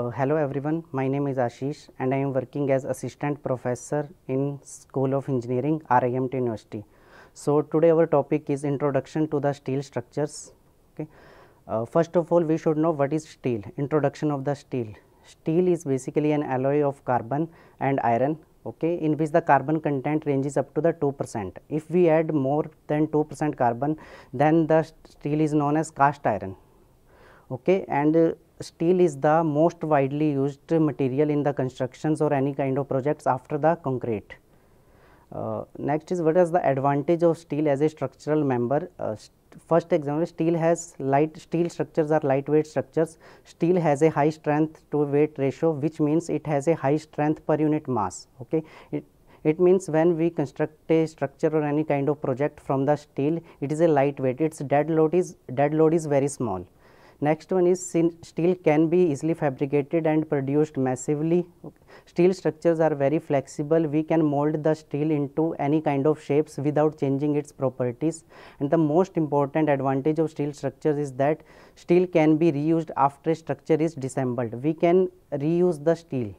Uh, hello everyone, my name is Ashish and I am working as assistant professor in School of Engineering, RIMT University. So today our topic is introduction to the steel structures. Okay. Uh, first of all, we should know what is steel, introduction of the steel. Steel is basically an alloy of carbon and iron okay, in which the carbon content ranges up to the 2 percent. If we add more than 2 percent carbon, then the steel is known as cast iron okay and uh, steel is the most widely used material in the constructions or any kind of projects after the concrete. Uh, next is what is the advantage of steel as a structural member. Uh, st first example steel has light steel structures are lightweight structures. Steel has a high strength to weight ratio which means it has a high strength per unit mass. Okay. It, it means when we construct a structure or any kind of project from the steel it is a lightweight its dead load is dead load is very small Next one is steel can be easily fabricated and produced massively. Steel structures are very flexible. We can mold the steel into any kind of shapes without changing its properties. And the most important advantage of steel structures is that steel can be reused after structure is disassembled. We can reuse the steel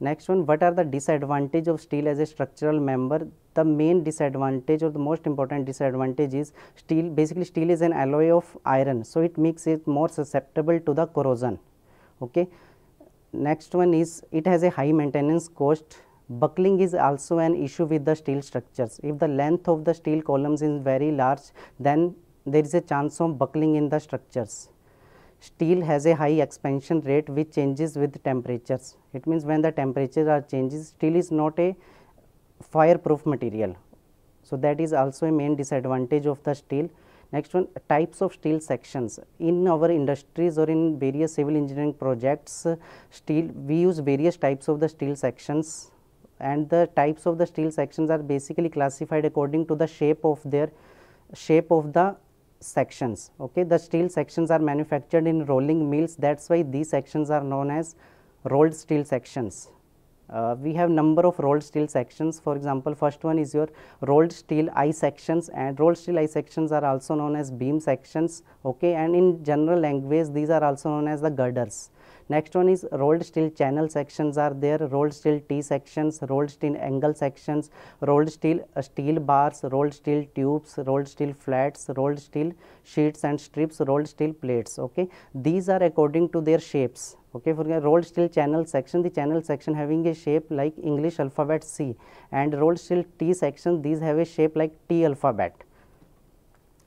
Next one, what are the disadvantage of steel as a structural member? The main disadvantage or the most important disadvantage is steel, basically steel is an alloy of iron. So, it makes it more susceptible to the corrosion. Okay. Next one is it has a high maintenance cost. Buckling is also an issue with the steel structures. If the length of the steel columns is very large, then there is a chance of buckling in the structures steel has a high expansion rate which changes with temperatures. It means when the temperatures are changes, steel is not a fireproof material. So, that is also a main disadvantage of the steel. Next one types of steel sections. In our industries or in various civil engineering projects, uh, steel we use various types of the steel sections and the types of the steel sections are basically classified according to the shape of their shape of the sections. Okay, the steel sections are manufactured in rolling mills. That's why these sections are known as rolled steel sections. Uh, we have number of rolled steel sections. For example, first one is your rolled steel I sections, and rolled steel I sections are also known as beam sections. Okay, and in general language, these are also known as the girders. Next one is rolled steel channel sections are there, rolled steel T sections, rolled steel angle sections, rolled steel uh, steel bars, rolled steel tubes, rolled steel flats, rolled steel sheets and strips, rolled steel plates. Okay, These are according to their shapes. Okay, for rolled steel channel section, the channel section having a shape like English alphabet C and rolled steel T section, these have a shape like T alphabet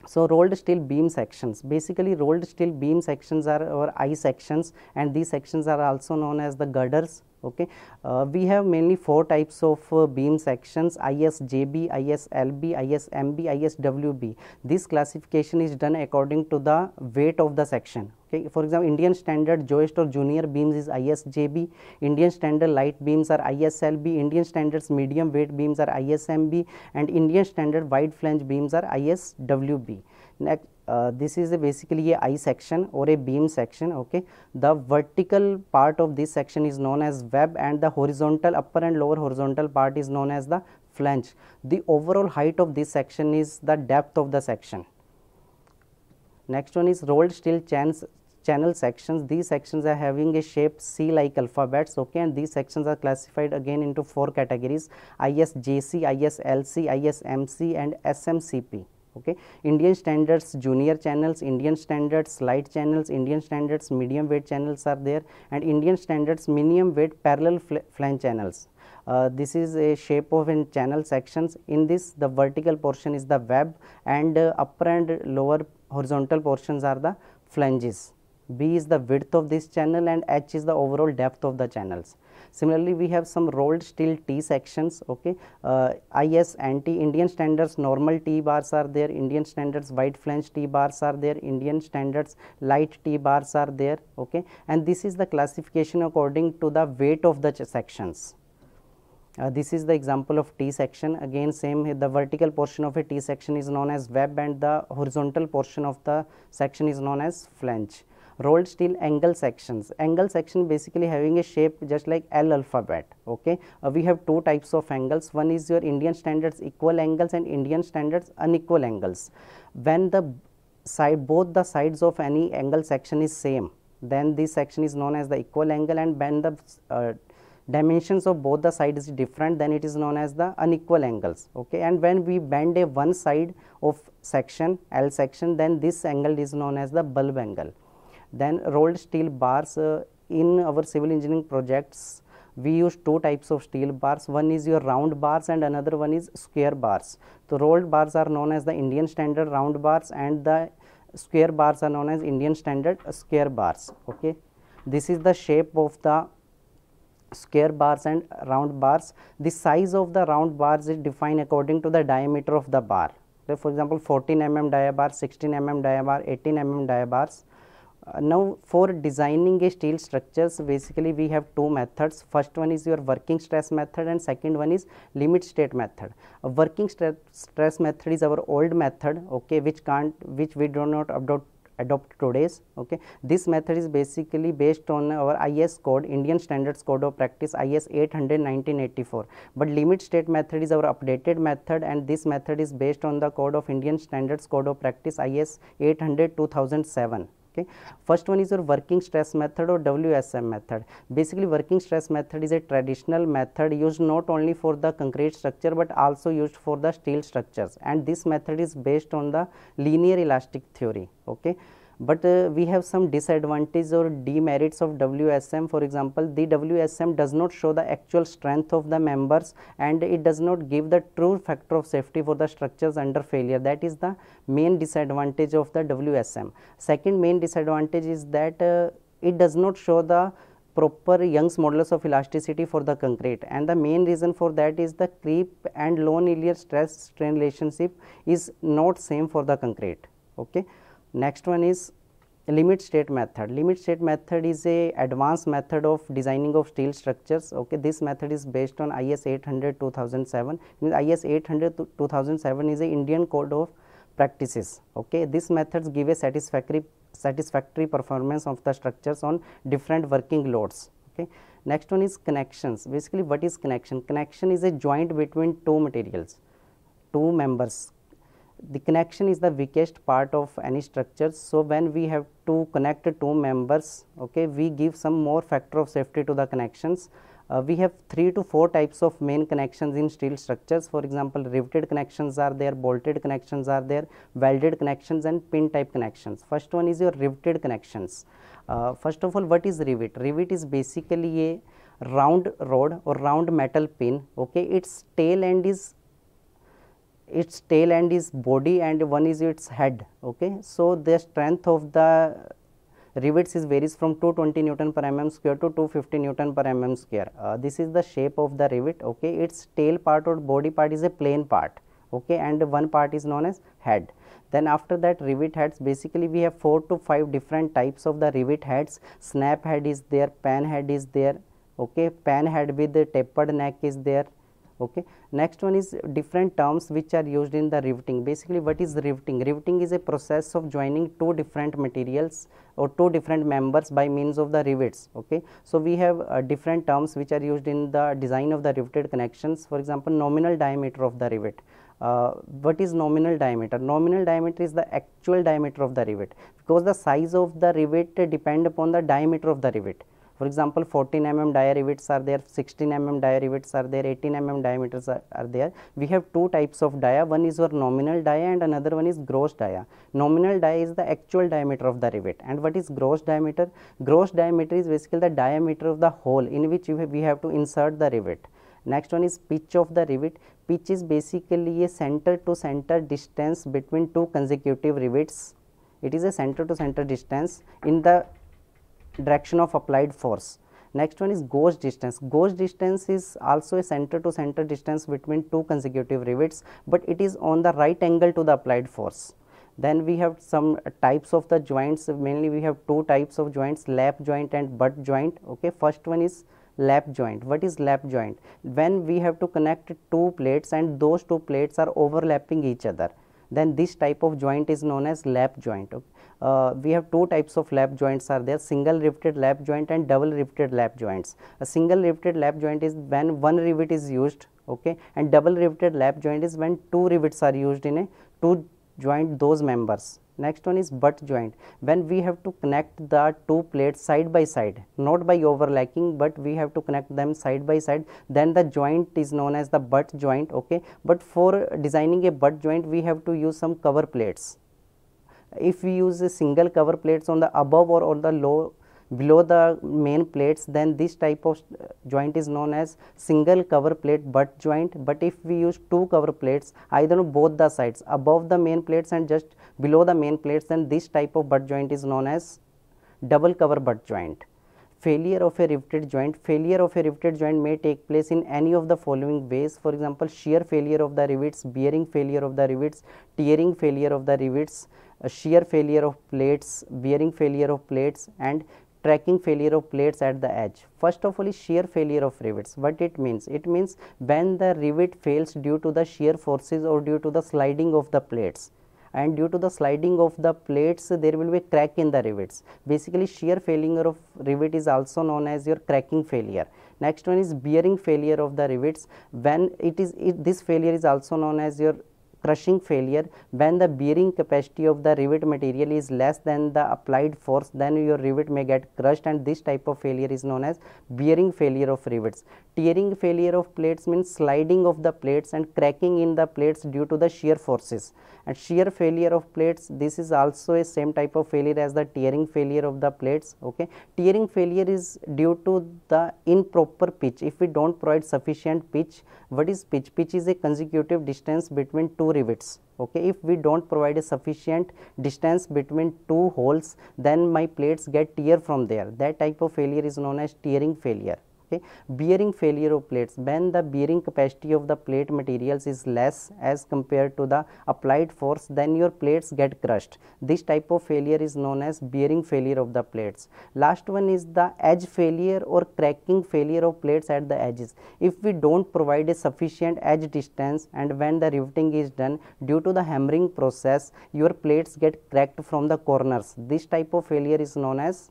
so, rolled steel beam sections basically rolled steel beam sections are our I sections and these sections are also known as the girders okay uh, we have mainly four types of uh, beam sections isjb islb ismb iswb this classification is done according to the weight of the section okay for example indian standard joist or junior beams is isjb indian standard light beams are islb indian standards medium weight beams are ismb and indian standard wide flange beams are iswb next uh, this is basically a section or a beam section okay the vertical part of this section is known as web and the horizontal upper and lower horizontal part is known as the flange the overall height of this section is the depth of the section next one is rolled steel channel sections these sections are having a shape c like alphabets okay and these sections are classified again into four categories isjc islc ismc and smcp okay indian standards junior channels indian standards light channels indian standards medium weight channels are there and indian standards minimum weight parallel flange channels uh, this is a shape of an channel sections in this the vertical portion is the web and uh, upper and lower horizontal portions are the flanges b is the width of this channel and h is the overall depth of the channels Similarly, we have some rolled steel T sections, okay. Uh, IS anti Indian standards, normal T bars are there, Indian standards, wide flange T bars are there, Indian standards, light T bars are there, okay. And this is the classification according to the weight of the sections. Uh, this is the example of T section again same the vertical portion of a T section is known as web and the horizontal portion of the section is known as flange rolled steel angle sections angle section basically having a shape just like l alphabet okay uh, we have two types of angles one is your indian standards equal angles and indian standards unequal angles when the side both the sides of any angle section is same then this section is known as the equal angle and when the uh, dimensions of both the sides is different then it is known as the unequal angles okay and when we bend a one side of section l section then this angle is known as the bulb angle then rolled steel bars uh, in our civil engineering projects we use two types of steel bars one is your round bars and another one is square bars the rolled bars are known as the indian standard round bars and the square bars are known as indian standard square bars okay this is the shape of the square bars and round bars the size of the round bars is defined according to the diameter of the bar so for example 14 mm dia bar 16 mm dia bar 18 mm dia bars uh, now for designing a steel structures basically we have two methods first one is your working stress method and second one is limit state method working stress stress method is our old method okay which can't which we do not adopt adopt today's okay this method is basically based on our is code indian standards code of practice is 800 1984 but limit state method is our updated method and this method is based on the code of indian standards code of practice is 800 2007 okay first one is your working stress method or W S M method basically working stress method is a traditional method use not only for the concrete structure but also use for the steel structure and this method is based on the linear elastic theory okay but uh, we have some disadvantage or demerits of WSM for example the WSM does not show the actual strength of the members and it does not give the true factor of safety for the structures under failure that is the main disadvantage of the WSM. Second main disadvantage is that uh, it does not show the proper Young's modulus of elasticity for the concrete and the main reason for that is the creep and low linear stress strain relationship is not same for the concrete. Okay. Next one is limit state method. Limit state method is a advanced method of designing of steel structures. Okay, this method is based on IS 800 2007. IS 800 2007 is a Indian code of practices. Okay, this methods give a satisfactory satisfactory performance of the structures on different working loads. Okay. Next one is connections. Basically, what is connection? Connection is a joint between two materials, two members the connection is the weakest part of any structure. So, when we have to connect two members, okay, we give some more factor of safety to the connections. Uh, we have 3 to 4 types of main connections in steel structures. For example, riveted connections are there, bolted connections are there, welded connections and pin type connections. First one is your riveted connections. Uh, first of all, what is rivet? Rivet is basically a round rod or round metal pin. Okay, Its tail end is its tail and its body and one is its head. Okay. So, the strength of the rivets is varies from 220 Newton per mm square to 250 Newton per mm square. Uh, this is the shape of the rivet. Okay. Its tail part or body part is a plain part okay, and one part is known as head. Then after that rivet heads basically we have 4 to 5 different types of the rivet heads. Snap head is there, pan head is there, okay. pan head with the tapered neck is there, okay next one is different terms which are used in the riveting basically what is riveting riveting is a process of joining two different materials or two different members by means of the rivets okay so we have uh, different terms which are used in the design of the riveted connections for example nominal diameter of the rivet uh, what is nominal diameter nominal diameter is the actual diameter of the rivet because the size of the rivet depend upon the diameter of the rivet for example, 14 mm dia rivets are there, 16 mm dia rivets are there, 18 mm diameters are, are there. We have two types of dia, one is your nominal dia and another one is gross dia. Nominal dia is the actual diameter of the rivet and what is gross diameter? Gross diameter is basically the diameter of the hole in which we have to insert the rivet. Next one is pitch of the rivet. Pitch is basically a center to center distance between two consecutive rivets. It is a center to center distance in the direction of applied force. Next one is gauge distance. Gauge distance is also a center to center distance between two consecutive rivets, but it is on the right angle to the applied force. Then we have some types of the joints, mainly we have two types of joints, lap joint and butt joint. Okay, First one is lap joint. What is lap joint? When we have to connect two plates and those two plates are overlapping each other, then this type of joint is known as lap joint. Okay uh, we have two types of lap joints are there single riveted lap joint and double riveted lap joints. A single riveted lap joint is when one rivet is used okay and double riveted lap joint is when two rivets are used in a two joint those members. Next one is butt joint when we have to connect the two plates side by side not by overlapping but we have to connect them side by side then the joint is known as the butt joint okay but for designing a butt joint we have to use some cover plates if we use a single cover plates on the above or on the low below the main plates then this type of uh, joint is known as single cover plate butt joint but if we use two cover plates either on both the sides above the main plates and just below the main plates then this type of butt joint is known as double cover butt joint failure of a riveted joint failure of a riveted joint may take place in any of the following ways for example shear failure of the rivets bearing failure of the rivets tearing failure of the rivets shear failure of plates, bearing failure of plates and tracking failure of plates at the edge. First of all is shear failure of rivets. What it means? It means when the rivet fails due to the shear forces or due to the sliding of the plates and due to the sliding of the plates there will be crack in the rivets. Basically shear failure of rivet is also known as your cracking failure. Next one is bearing failure of the rivets when it is it, this failure is also known as your crushing failure when the bearing capacity of the rivet material is less than the applied force then your rivet may get crushed and this type of failure is known as bearing failure of rivets. Tearing failure of plates means sliding of the plates and cracking in the plates due to the shear forces and shear failure of plates this is also a same type of failure as the tearing failure of the plates okay tearing failure is due to the improper pitch if we don't provide sufficient pitch what is pitch pitch is a consecutive distance between two rivets okay if we don't provide a sufficient distance between two holes then my plates get tear from there that type of failure is known as tearing failure okay bearing failure of plates when the bearing capacity of the plate materials is less as compared to the applied force then your plates get crushed this type of failure is known as bearing failure of the plates last one is the edge failure or cracking failure of plates at the edges if we don't provide a sufficient edge distance and when the riveting is done due to the hammering process your plates get cracked from the corners this type of failure is known as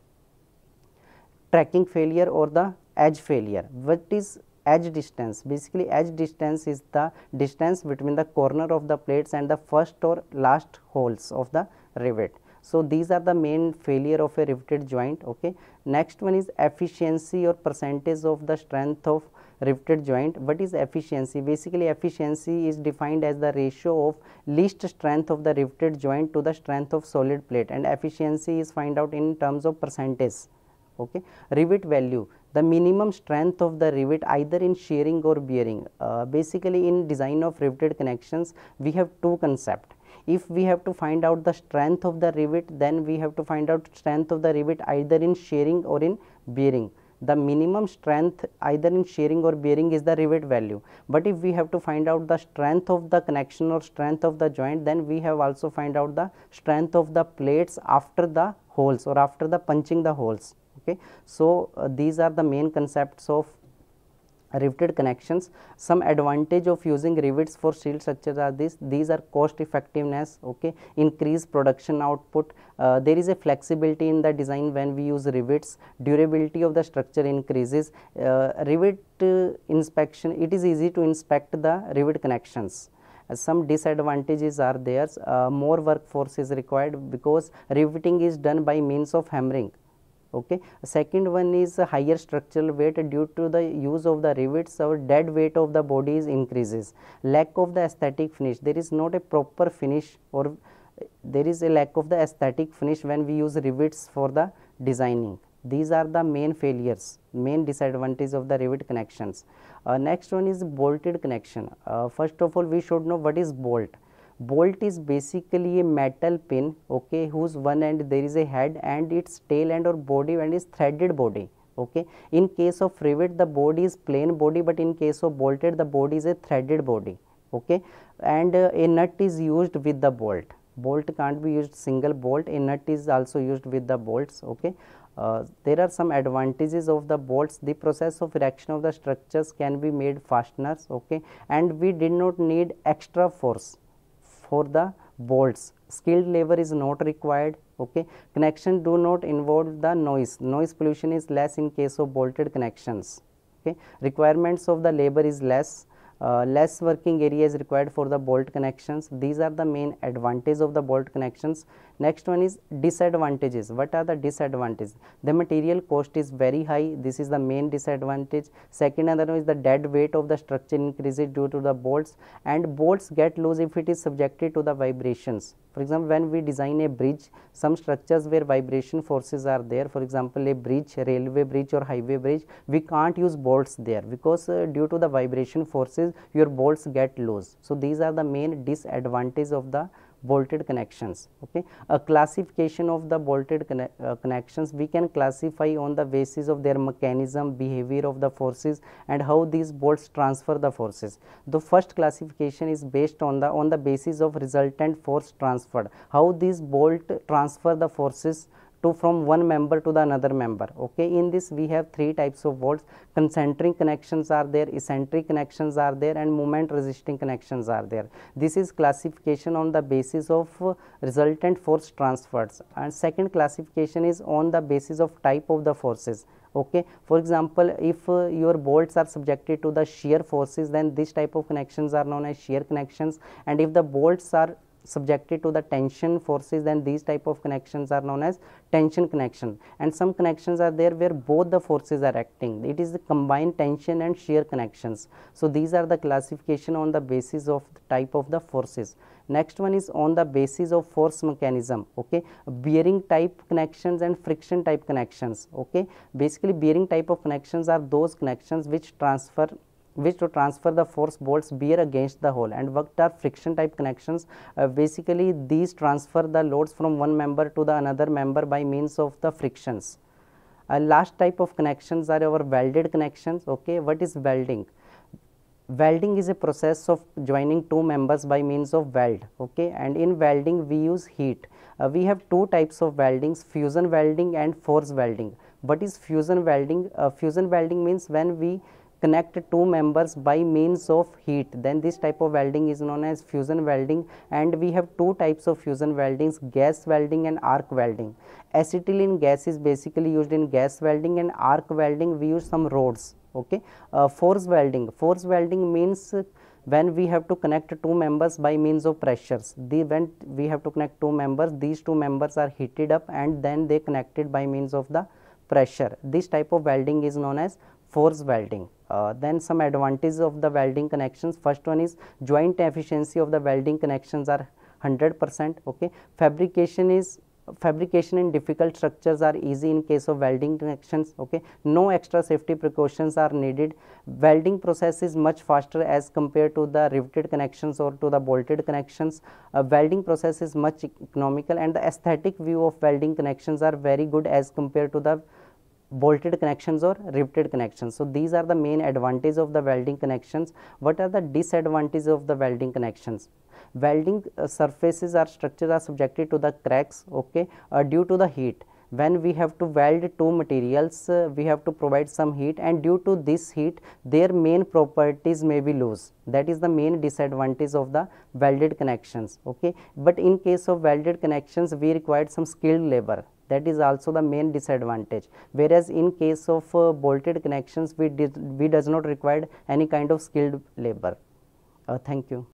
cracking failure or the edge failure. What is edge distance? Basically edge distance is the distance between the corner of the plates and the first or last holes of the rivet. So, these are the main failure of a riveted joint. Okay. Next one is efficiency or percentage of the strength of riveted joint. What is efficiency? Basically efficiency is defined as the ratio of least strength of the riveted joint to the strength of solid plate and efficiency is find out in terms of percentage okay rivet value the minimum strength of the rivet either in shearing or bearing uh, basically in design of riveted connections we have two concept if we have to find out the strength of the rivet then we have to find out strength of the rivet either in shearing or in bearing the minimum strength either in shearing or bearing is the rivet value. But if we have to find out the strength of the connection or strength of the joint then we have also find out the strength of the plates after the holes or after the punching the holes. Okay. So, uh, these are the main concepts of riveted connections. Some advantage of using rivets for steel structures are these, these are cost effectiveness, okay, increased production output, uh, there is a flexibility in the design when we use rivets, durability of the structure increases, uh, rivet uh, inspection, it is easy to inspect the rivet connections. Uh, some disadvantages are there, uh, more workforce is required because riveting is done by means of hammering okay second one is higher structural weight due to the use of the rivets our dead weight of the body is increases lack of the aesthetic finish there is not a proper finish or there is a lack of the aesthetic finish when we use rivets for the designing these are the main failures main disadvantage of the rivet connections uh, next one is bolted connection uh, first of all we should know what is bolt bolt is basically a metal pin okay whose one end there is a head and its tail end or body and is threaded body okay in case of rivet the body is plain body but in case of bolted the body is a threaded body okay and uh, a nut is used with the bolt bolt can't be used single bolt a nut is also used with the bolts okay uh, there are some advantages of the bolts the process of erection of the structures can be made fasteners okay and we did not need extra force for the bolts. Skilled labor is not required. Okay. Connection do not involve the noise. Noise pollution is less in case of bolted connections. Okay. Requirements of the labor is less uh, less working area is required for the bolt connections these are the main advantage of the bolt connections next one is disadvantages what are the disadvantages the material cost is very high this is the main disadvantage second one is the dead weight of the structure increases due to the bolts and bolts get loose if it is subjected to the vibrations for example when we design a bridge some structures where vibration forces are there for example a bridge railway bridge or highway bridge we can't use bolts there because uh, due to the vibration forces your bolts get loose. So, these are the main disadvantage of the bolted connections. Okay. A classification of the bolted conne uh, connections we can classify on the basis of their mechanism, behavior of the forces and how these bolts transfer the forces. The first classification is based on the on the basis of resultant force transferred, how these bolt transfer the forces to from one member to the another member okay in this we have three types of volts concentric connections are there eccentric connections are there and moment resisting connections are there this is classification on the basis of uh, resultant force transfers and second classification is on the basis of type of the forces okay for example if uh, your bolts are subjected to the shear forces then this type of connections are known as shear connections and if the bolts are subjected to the tension forces then these type of connections are known as tension connection and some connections are there where both the forces are acting it is the combined tension and shear connections so these are the classification on the basis of the type of the forces next one is on the basis of force mechanism okay bearing type connections and friction type connections okay basically bearing type of connections are those connections which transfer which to transfer the force bolts bear against the hole and worked are friction type connections. Uh, basically, these transfer the loads from one member to the another member by means of the frictions. Uh, last type of connections are our welded connections. Okay, What is welding? Welding is a process of joining two members by means of weld okay? and in welding we use heat. Uh, we have two types of weldings fusion welding and force welding. What is fusion welding? Uh, fusion welding means when we connect two members by means of heat then this type of welding is known as fusion welding and we have two types of fusion weldings gas welding and arc welding acetylene gas is basically used in gas welding and arc welding we use some rods okay uh, force welding force welding means when we have to connect two members by means of pressures the when we have to connect two members these two members are heated up and then they connected by means of the pressure this type of welding is known as force welding uh, then some advantages of the welding connections. First one is joint efficiency of the welding connections are 100 percent. Okay, fabrication is fabrication in difficult structures are easy in case of welding connections okay no extra safety precautions are needed welding process is much faster as compared to the riveted connections or to the bolted connections uh, welding process is much economical and the aesthetic view of welding connections are very good as compared to the bolted connections or riveted connections. So, these are the main advantage of the welding connections. What are the disadvantages of the welding connections? Welding uh, surfaces or structures are subjected to the cracks okay, uh, due to the heat. When we have to weld two materials, uh, we have to provide some heat and due to this heat, their main properties may be loose. That is the main disadvantage of the welded connections. Okay? But in case of welded connections, we required some skilled labor that is also the main disadvantage whereas in case of uh, bolted connections we, did, we does not require any kind of skilled labor uh, thank you